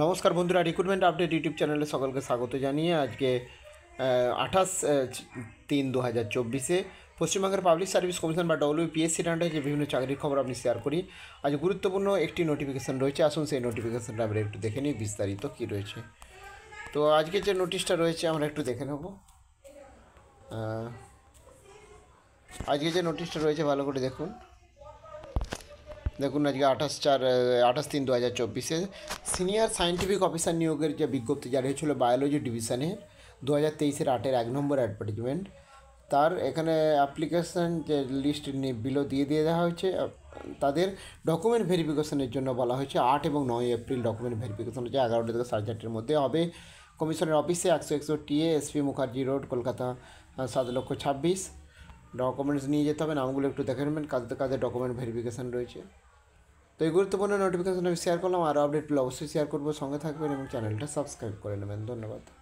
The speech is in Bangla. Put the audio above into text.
নমস্কার বন্ধুরা রিক্রুটমেন্ট আপডেট ইউটিউব চ্যানেলে সকলকে স্বাগত জানিয়ে আজকে আঠাশ তিন দু হাজার চব্বিশে পশ্চিমবঙ্গের পাবলিক সার্ভিস কমিশন বা ডব্লিউপিএসসি রান্ডে যে বিভিন্ন চাকরির খবর আপনি শেয়ার করি আজ গুরুত্বপূর্ণ একটি নোটিফিকেশান রয়েছে আসুন সেই নোটিফিকেশানটা আমরা একটু দেখে নিই বিস্তারিত কী রয়েছে তো আজকে যে নোটিশটা রয়েছে আমরা একটু দেখে নেব আজকে যে নোটিশটা রয়েছে ভালো করে দেখুন দেখুন আজকে আঠাশ চার আঠাশ তিন দু হাজার চব্বিশে সিনিয়র সায়েন্টিফিক অফিসার নিয়োগের যে বিজ্ঞপ্তি জারি হয়েছিল বায়োলজি ডিভিশনের দু হাজার তেইশের আটের এক নম্বর অ্যাডভার্টিজমেন্ট তার এখানে অ্যাপ্লিকেশান যে লিস্ট বিলো দিয়ে দিয়ে দেওয়া হয়েছে তাদের ডকুমেন্ট ভেরিফিকেশনের জন্য বলা হয়েছে আট এবং নয় এপ্রিল ডকুমেন্ট ভেরিফিকেশন হচ্ছে এগারোটা থেকে সাড়ে চারটের মধ্যে হবে কমিশনের অফিসে একশো একষট্টি A SP Mukherjee road Kolkata সাত লক্ষ ছাব্বিশ ডকুমেন্টস নিয়ে যেতে হবে নামগুলো একটু দেখে নেবেন কাজে কাজে ডকুমেন্ট ভেরিফিকেশান রয়েছে তো এই গুরুত্বপূর্ণ নোটিফিকেশন আমি শেয়ার করলাম আর আপডেটগুলো অবশ্যই শেয়ার করবো সঙ্গে থাকবেন এবং চ্যানেলটা সাবস্ক্রাইব করে নেবেন ধন্যবাদ